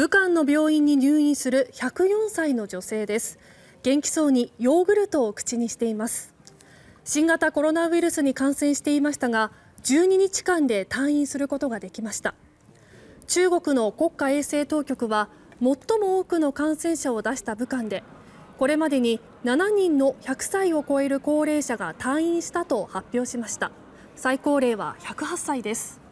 武漢の病院に入院する104歳の女性です元気そうにヨーグルトを口にしています新型コロナウイルスに感染していましたが12日間で退院することができました中国の国家衛生当局は最も多くの感染者を出した武漢でこれまでに7人の100歳を超える高齢者が退院したと発表しました最高齢は108歳です